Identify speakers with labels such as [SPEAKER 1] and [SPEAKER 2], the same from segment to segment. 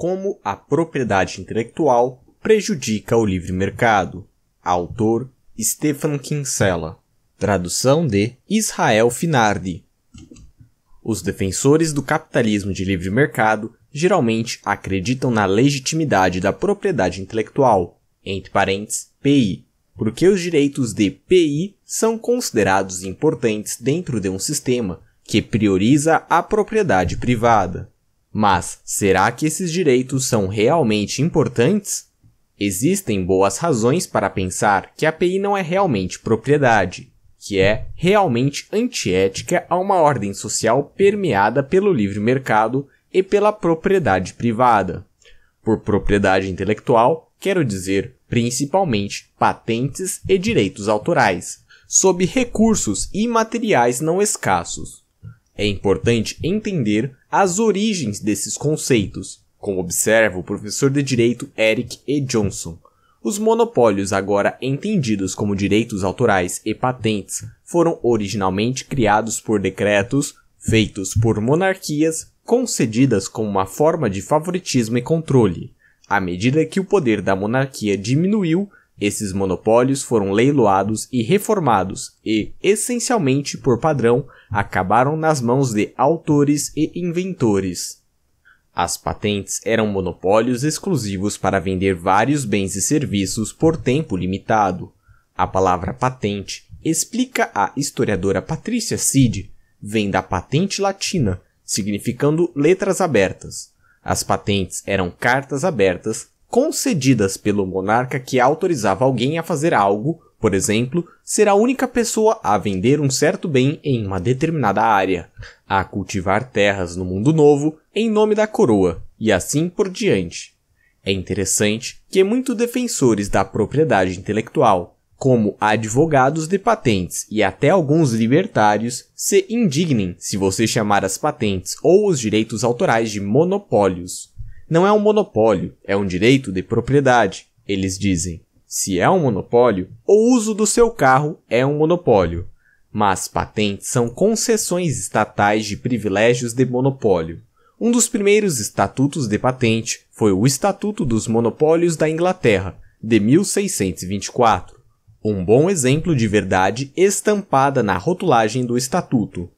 [SPEAKER 1] Como a propriedade intelectual prejudica o livre mercado. Autor Stefan Kinsella. Tradução de Israel Finardi. Os defensores do capitalismo de livre mercado geralmente acreditam na legitimidade da propriedade intelectual, entre parênteses, PI, porque os direitos de PI são considerados importantes dentro de um sistema que prioriza a propriedade privada. Mas será que esses direitos são realmente importantes? Existem boas razões para pensar que a API não é realmente propriedade, que é realmente antiética a uma ordem social permeada pelo livre mercado e pela propriedade privada. Por propriedade intelectual, quero dizer principalmente patentes e direitos autorais, sob recursos e materiais não escassos é importante entender as origens desses conceitos, como observa o professor de direito Eric E. Johnson. Os monopólios, agora entendidos como direitos autorais e patentes, foram originalmente criados por decretos feitos por monarquias concedidas como uma forma de favoritismo e controle. À medida que o poder da monarquia diminuiu, esses monopólios foram leiloados e reformados e, essencialmente por padrão, acabaram nas mãos de autores e inventores. As patentes eram monopólios exclusivos para vender vários bens e serviços por tempo limitado. A palavra patente, explica a historiadora Patrícia Cid, vem da patente latina, significando letras abertas. As patentes eram cartas abertas concedidas pelo monarca que autorizava alguém a fazer algo, por exemplo, ser a única pessoa a vender um certo bem em uma determinada área, a cultivar terras no mundo novo em nome da coroa, e assim por diante. É interessante que muitos defensores da propriedade intelectual, como advogados de patentes e até alguns libertários, se indignem se você chamar as patentes ou os direitos autorais de monopólios. Não é um monopólio, é um direito de propriedade, eles dizem. Se é um monopólio, o uso do seu carro é um monopólio. Mas patentes são concessões estatais de privilégios de monopólio. Um dos primeiros estatutos de patente foi o Estatuto dos Monopólios da Inglaterra, de 1624. Um bom exemplo de verdade estampada na rotulagem do estatuto.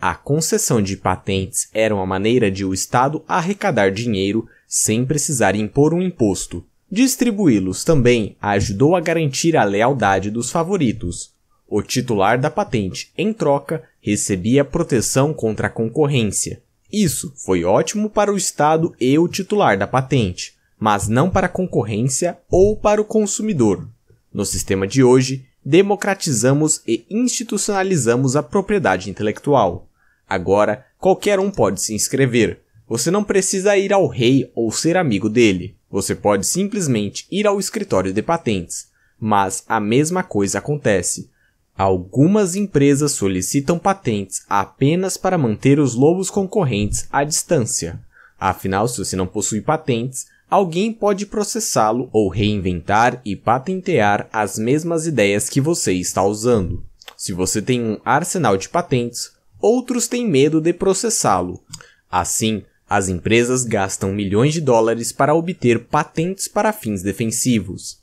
[SPEAKER 1] A concessão de patentes era uma maneira de o Estado arrecadar dinheiro sem precisar impor um imposto. Distribuí-los também ajudou a garantir a lealdade dos favoritos. O titular da patente, em troca, recebia proteção contra a concorrência. Isso foi ótimo para o Estado e o titular da patente, mas não para a concorrência ou para o consumidor. No sistema de hoje, democratizamos e institucionalizamos a propriedade intelectual. Agora, qualquer um pode se inscrever. Você não precisa ir ao rei ou ser amigo dele. Você pode simplesmente ir ao escritório de patentes. Mas a mesma coisa acontece. Algumas empresas solicitam patentes apenas para manter os lobos concorrentes à distância. Afinal, se você não possui patentes, alguém pode processá-lo ou reinventar e patentear as mesmas ideias que você está usando. Se você tem um arsenal de patentes, outros têm medo de processá-lo. Assim, as empresas gastam milhões de dólares para obter patentes para fins defensivos.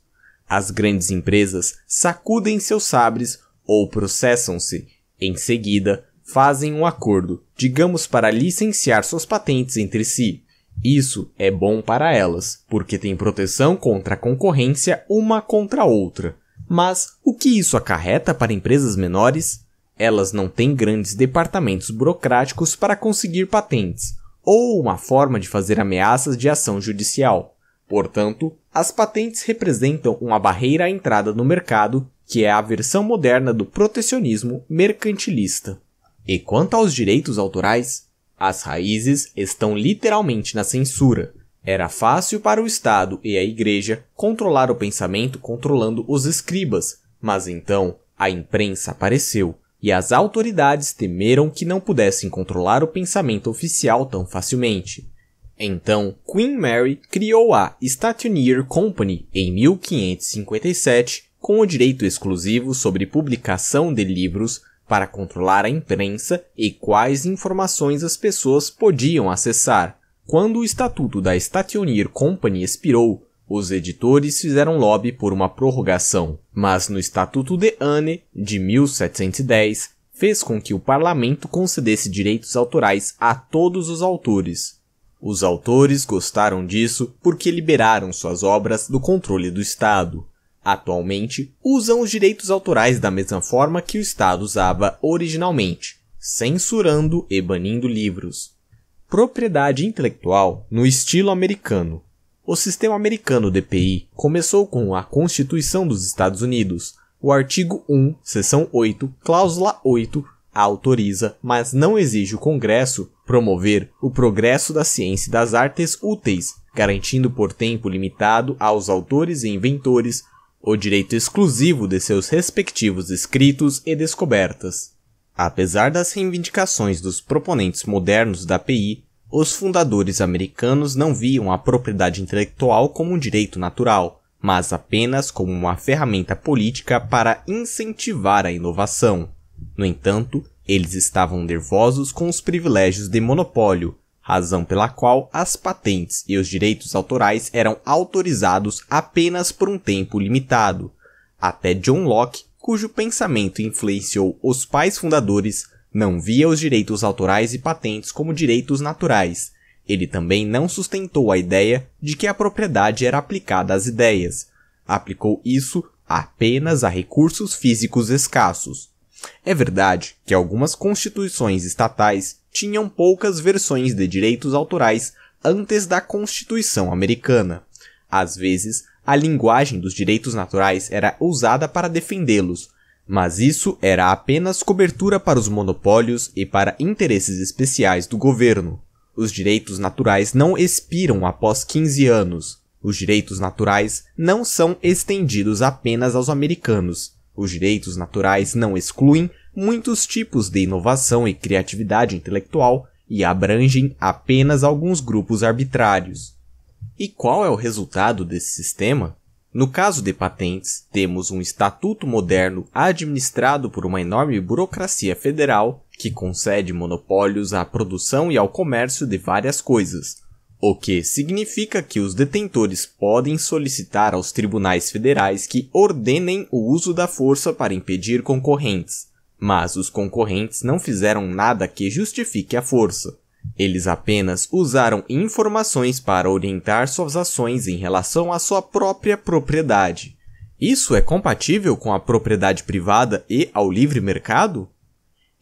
[SPEAKER 1] As grandes empresas sacudem seus sabres ou processam-se. Em seguida, fazem um acordo, digamos para licenciar suas patentes entre si. Isso é bom para elas, porque tem proteção contra a concorrência uma contra a outra. Mas o que isso acarreta para empresas menores? Elas não têm grandes departamentos burocráticos para conseguir patentes ou uma forma de fazer ameaças de ação judicial. Portanto, as patentes representam uma barreira à entrada no mercado, que é a versão moderna do protecionismo mercantilista. E quanto aos direitos autorais, as raízes estão literalmente na censura. Era fácil para o Estado e a Igreja controlar o pensamento controlando os escribas, mas então a imprensa apareceu e as autoridades temeram que não pudessem controlar o pensamento oficial tão facilmente. Então, Queen Mary criou a Stationier Company em 1557 com o direito exclusivo sobre publicação de livros para controlar a imprensa e quais informações as pessoas podiam acessar. Quando o estatuto da Stationier Company expirou, os editores fizeram lobby por uma prorrogação, mas no Estatuto de Anne, de 1710, fez com que o parlamento concedesse direitos autorais a todos os autores. Os autores gostaram disso porque liberaram suas obras do controle do Estado. Atualmente, usam os direitos autorais da mesma forma que o Estado usava originalmente, censurando e banindo livros. Propriedade intelectual no estilo americano. O sistema americano DPI começou com a Constituição dos Estados Unidos. O artigo 1, seção 8, cláusula 8, autoriza, mas não exige o Congresso promover o progresso da ciência e das artes úteis, garantindo por tempo limitado aos autores e inventores o direito exclusivo de seus respectivos escritos e descobertas. Apesar das reivindicações dos proponentes modernos da PI, os fundadores americanos não viam a propriedade intelectual como um direito natural, mas apenas como uma ferramenta política para incentivar a inovação. No entanto, eles estavam nervosos com os privilégios de monopólio, razão pela qual as patentes e os direitos autorais eram autorizados apenas por um tempo limitado. Até John Locke, cujo pensamento influenciou os pais fundadores, não via os direitos autorais e patentes como direitos naturais. Ele também não sustentou a ideia de que a propriedade era aplicada às ideias. Aplicou isso apenas a recursos físicos escassos. É verdade que algumas constituições estatais tinham poucas versões de direitos autorais antes da Constituição americana. Às vezes, a linguagem dos direitos naturais era usada para defendê-los, mas isso era apenas cobertura para os monopólios e para interesses especiais do governo. Os direitos naturais não expiram após 15 anos. Os direitos naturais não são estendidos apenas aos americanos. Os direitos naturais não excluem muitos tipos de inovação e criatividade intelectual e abrangem apenas alguns grupos arbitrários. E qual é o resultado desse sistema? No caso de patentes, temos um estatuto moderno administrado por uma enorme burocracia federal que concede monopólios à produção e ao comércio de várias coisas, o que significa que os detentores podem solicitar aos tribunais federais que ordenem o uso da força para impedir concorrentes, mas os concorrentes não fizeram nada que justifique a força. Eles apenas usaram informações para orientar suas ações em relação à sua própria propriedade. Isso é compatível com a propriedade privada e ao livre mercado?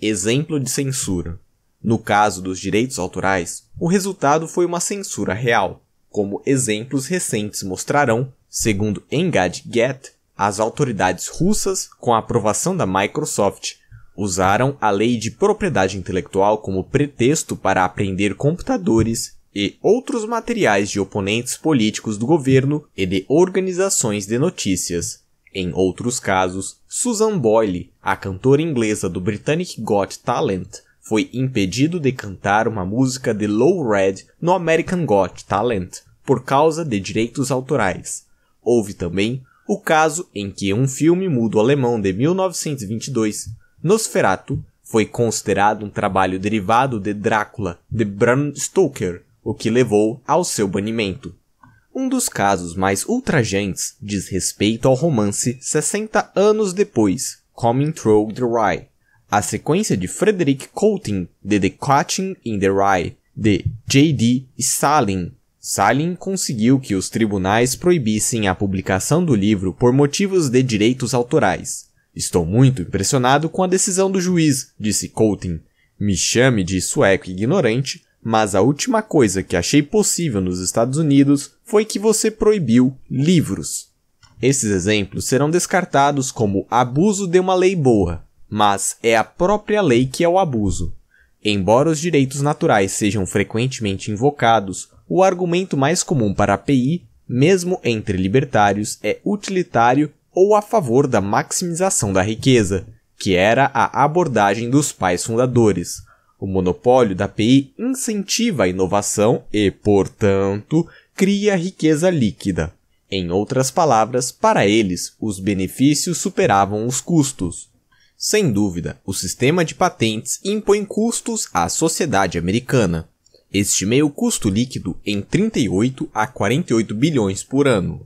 [SPEAKER 1] Exemplo de censura. No caso dos direitos autorais, o resultado foi uma censura real. Como exemplos recentes mostrarão, segundo Engadget, as autoridades russas, com a aprovação da Microsoft, usaram a lei de propriedade intelectual como pretexto para apreender computadores e outros materiais de oponentes políticos do governo e de organizações de notícias. Em outros casos, Susan Boyle, a cantora inglesa do Britannic Got Talent, foi impedido de cantar uma música de Low Red no American Got Talent por causa de direitos autorais. Houve também o caso em que um filme mudo alemão de 1922 Nosferatu foi considerado um trabalho derivado de Drácula de Bram Stoker, o que levou ao seu banimento. Um dos casos mais ultrajantes diz respeito ao romance 60 anos depois, Coming Through the Rye, a sequência de Frederick Colting de The Catching in the Rye, de J.D. Stalin. Stalin conseguiu que os tribunais proibissem a publicação do livro por motivos de direitos autorais. Estou muito impressionado com a decisão do juiz, disse Colton. Me chame de sueco ignorante, mas a última coisa que achei possível nos Estados Unidos foi que você proibiu livros. Esses exemplos serão descartados como abuso de uma lei boa, mas é a própria lei que é o abuso. Embora os direitos naturais sejam frequentemente invocados, o argumento mais comum para a API, mesmo entre libertários, é utilitário ou a favor da maximização da riqueza, que era a abordagem dos pais fundadores. O monopólio da PI incentiva a inovação e, portanto, cria riqueza líquida. Em outras palavras, para eles, os benefícios superavam os custos. Sem dúvida, o sistema de patentes impõe custos à sociedade americana. Estimei o custo líquido em 38 a 48 bilhões por ano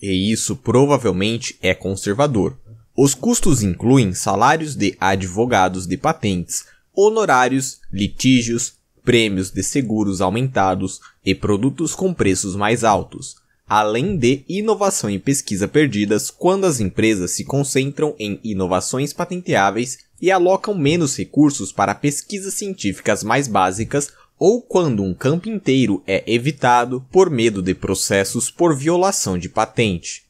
[SPEAKER 1] e isso provavelmente é conservador. Os custos incluem salários de advogados de patentes, honorários, litígios, prêmios de seguros aumentados e produtos com preços mais altos, além de inovação e pesquisa perdidas quando as empresas se concentram em inovações patenteáveis e alocam menos recursos para pesquisas científicas mais básicas ou quando um campo inteiro é evitado por medo de processos por violação de patente.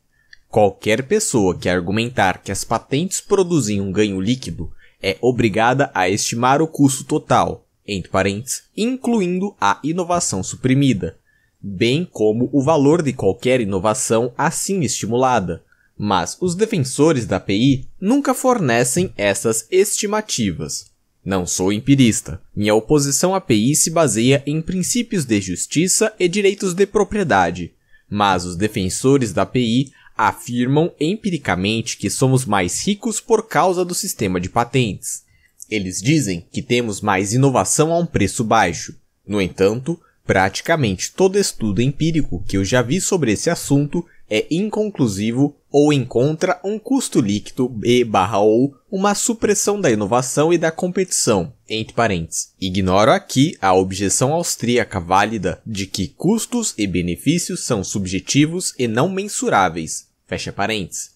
[SPEAKER 1] Qualquer pessoa que argumentar que as patentes produzem um ganho líquido é obrigada a estimar o custo total, entre parênteses, incluindo a inovação suprimida, bem como o valor de qualquer inovação assim estimulada. Mas os defensores da API nunca fornecem essas estimativas. Não sou empirista. Minha oposição à PI se baseia em princípios de justiça e direitos de propriedade, mas os defensores da PI afirmam empiricamente que somos mais ricos por causa do sistema de patentes. Eles dizem que temos mais inovação a um preço baixo. No entanto, praticamente todo estudo empírico que eu já vi sobre esse assunto é inconclusivo ou encontra um custo líquido b barra ou uma supressão da inovação e da competição, entre parênteses. Ignoro aqui a objeção austríaca válida de que custos e benefícios são subjetivos e não mensuráveis, fecha parênteses.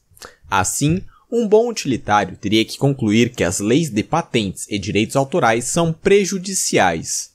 [SPEAKER 1] Assim, um bom utilitário teria que concluir que as leis de patentes e direitos autorais são prejudiciais.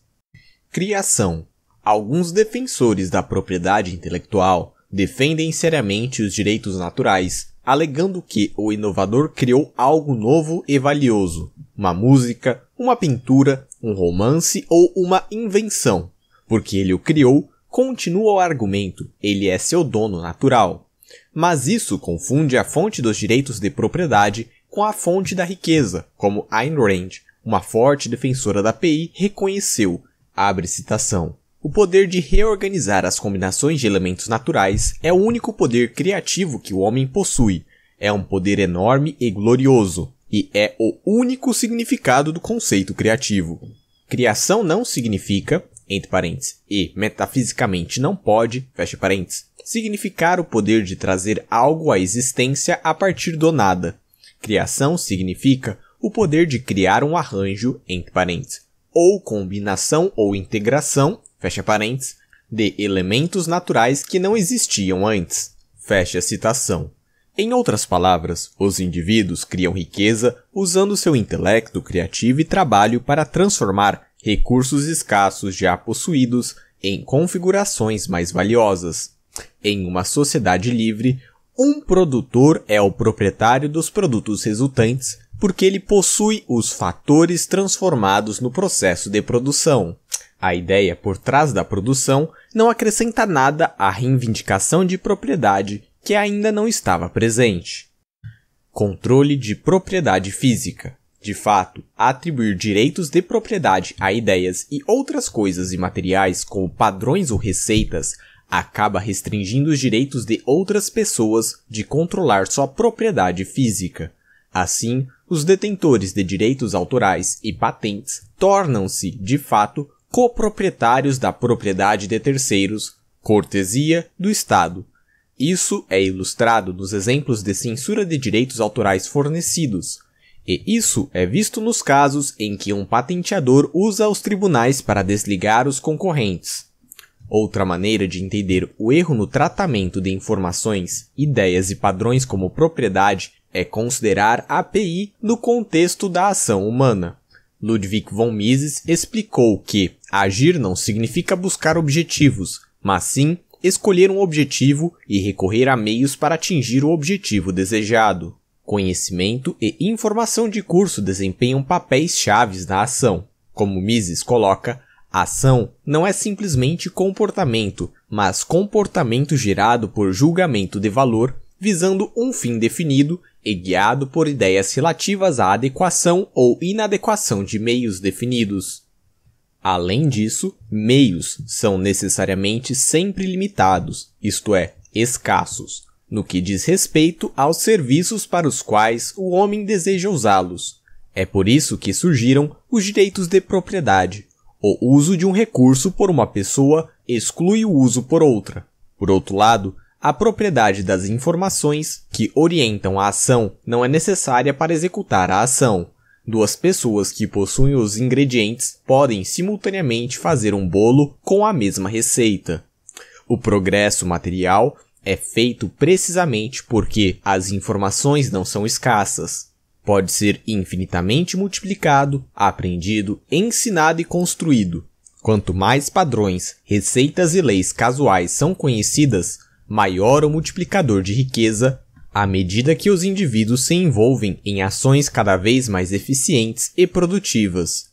[SPEAKER 1] Criação Alguns defensores da propriedade intelectual defendem seriamente os direitos naturais, alegando que o inovador criou algo novo e valioso, uma música, uma pintura, um romance ou uma invenção. Porque ele o criou, continua o argumento, ele é seu dono natural. Mas isso confunde a fonte dos direitos de propriedade com a fonte da riqueza, como Ayn Rand, uma forte defensora da PI, reconheceu. Abre citação. O poder de reorganizar as combinações de elementos naturais é o único poder criativo que o homem possui. É um poder enorme e glorioso, e é o único significado do conceito criativo. Criação não significa, entre parênteses, e metafisicamente não pode, fecha parênteses, significar o poder de trazer algo à existência a partir do nada. Criação significa o poder de criar um arranjo, entre parênteses, ou combinação ou integração, fecha parênteses, de elementos naturais que não existiam antes, fecha citação. Em outras palavras, os indivíduos criam riqueza usando seu intelecto criativo e trabalho para transformar recursos escassos já possuídos em configurações mais valiosas. Em uma sociedade livre, um produtor é o proprietário dos produtos resultantes porque ele possui os fatores transformados no processo de produção. A ideia por trás da produção não acrescenta nada à reivindicação de propriedade que ainda não estava presente. Controle de propriedade física. De fato, atribuir direitos de propriedade a ideias e outras coisas e materiais como padrões ou receitas acaba restringindo os direitos de outras pessoas de controlar sua propriedade física. Assim, os detentores de direitos autorais e patentes tornam-se, de fato, coproprietários da propriedade de terceiros, cortesia do Estado. Isso é ilustrado nos exemplos de censura de direitos autorais fornecidos, e isso é visto nos casos em que um patenteador usa os tribunais para desligar os concorrentes. Outra maneira de entender o erro no tratamento de informações, ideias e padrões como propriedade é considerar a API no contexto da ação humana. Ludwig von Mises explicou que Agir não significa buscar objetivos, mas sim escolher um objetivo e recorrer a meios para atingir o objetivo desejado. Conhecimento e informação de curso desempenham papéis chaves na ação. Como Mises coloca, ação não é simplesmente comportamento, mas comportamento gerado por julgamento de valor visando um fim definido e guiado por ideias relativas à adequação ou inadequação de meios definidos. Além disso, meios são necessariamente sempre limitados, isto é, escassos, no que diz respeito aos serviços para os quais o homem deseja usá-los. É por isso que surgiram os direitos de propriedade. O uso de um recurso por uma pessoa exclui o uso por outra. Por outro lado, a propriedade das informações que orientam a ação não é necessária para executar a ação, Duas pessoas que possuem os ingredientes podem simultaneamente fazer um bolo com a mesma receita. O progresso material é feito precisamente porque as informações não são escassas. Pode ser infinitamente multiplicado, aprendido, ensinado e construído. Quanto mais padrões, receitas e leis casuais são conhecidas, maior o multiplicador de riqueza à medida que os indivíduos se envolvem em ações cada vez mais eficientes e produtivas.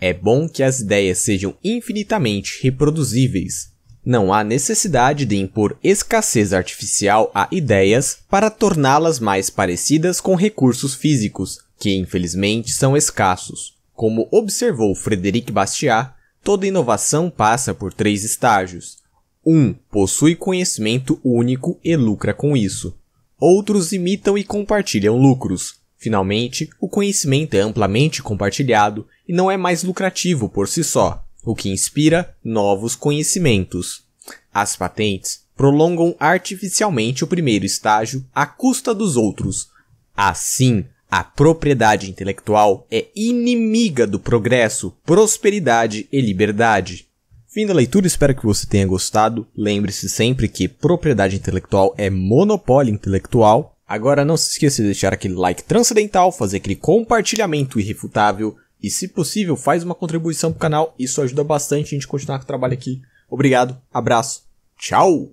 [SPEAKER 1] É bom que as ideias sejam infinitamente reproduzíveis. Não há necessidade de impor escassez artificial a ideias para torná-las mais parecidas com recursos físicos, que infelizmente são escassos. Como observou Frederic Bastiat, toda inovação passa por três estágios. 1. Um, possui conhecimento único e lucra com isso. Outros imitam e compartilham lucros. Finalmente, o conhecimento é amplamente compartilhado e não é mais lucrativo por si só, o que inspira novos conhecimentos. As patentes prolongam artificialmente o primeiro estágio à custa dos outros. Assim, a propriedade intelectual é inimiga do progresso, prosperidade e liberdade. Fim da leitura, espero que você tenha gostado. Lembre-se sempre que propriedade intelectual é monopólio intelectual. Agora não se esqueça de deixar aquele like transcendental, fazer aquele compartilhamento irrefutável e, se possível, faz uma contribuição pro canal. Isso ajuda bastante a gente continuar com o trabalho aqui. Obrigado, abraço, tchau!